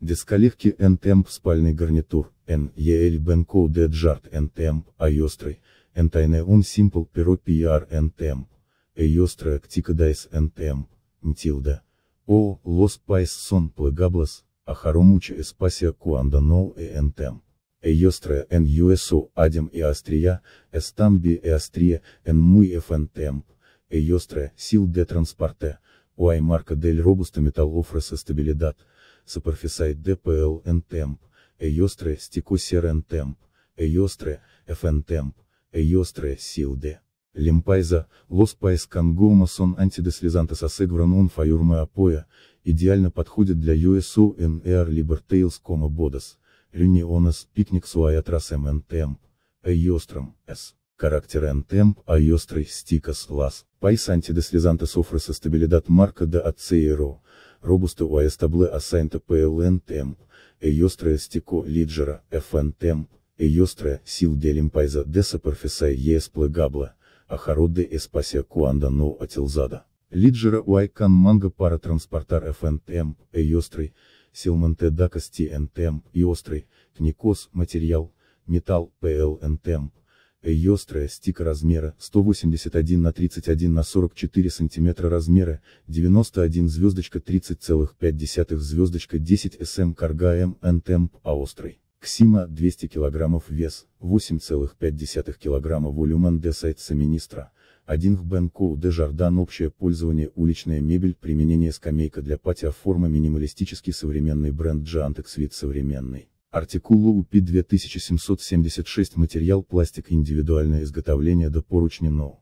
Дисколевки N-Temp спальный гарнитур, N-EL Bencode Jart N-Temp, Айострой, N-Tine On Simple Pero PR N-Temp, Айостра Актика Dice N-Temp, Мтилда. О, Лос Пайс Сон Плагаблас, Ахаромуча Эспасия Куанда Ноу и N-Temp. Эйостра Адем и Астрия, Эстамби и Астрия, Н-Муй Сил де Транспорте, Уаймарка Дель Робуста Металлофрес Эстабилидат, superficite DPL and temp, Eiostre sticuser and temp, Eiostre, FN temp, Eiostre silde. Лимпайза, Лос Пайс Конгома Сон Антидеслизантес Асегвран Он Апоя, идеально подходит для USU NR Libertails Кома Бодас, Reuniones Picnic Suayatras MNTemp, Eiostrum, S. Характер Энтемп Айострой Стикас Лас, Пайс Антидеслизантес Офреса Стабилидат Марка до Ацееро, Robusta o esta asaintă pe el temp, eiostre estico ligera, fn temp, eiostre, sil delim paisa desa perfesai es plegablă, aharode espasia cuanda no atilzada. Ligera o aican manga para transportar fn temp, eiostrei, силменте дакости н темп, иострый, кникос, материал, металл, пл н темп, Эйострая стика размера 181 на 31 на 44 сантиметра размера 91 звездочка 30,5 звездочка 10 см карга М А острый Ксима 200 килограммов вес, 8,5 килограмма волюмен де сайтса министра, 1 в Бенкоу де Жардан общее пользование уличная мебель применение скамейка для патио форма минималистический современный бренд Джантекс вид современный. Артикул УПИ 2776 Материал пластик индивидуальное изготовление до поручня НО.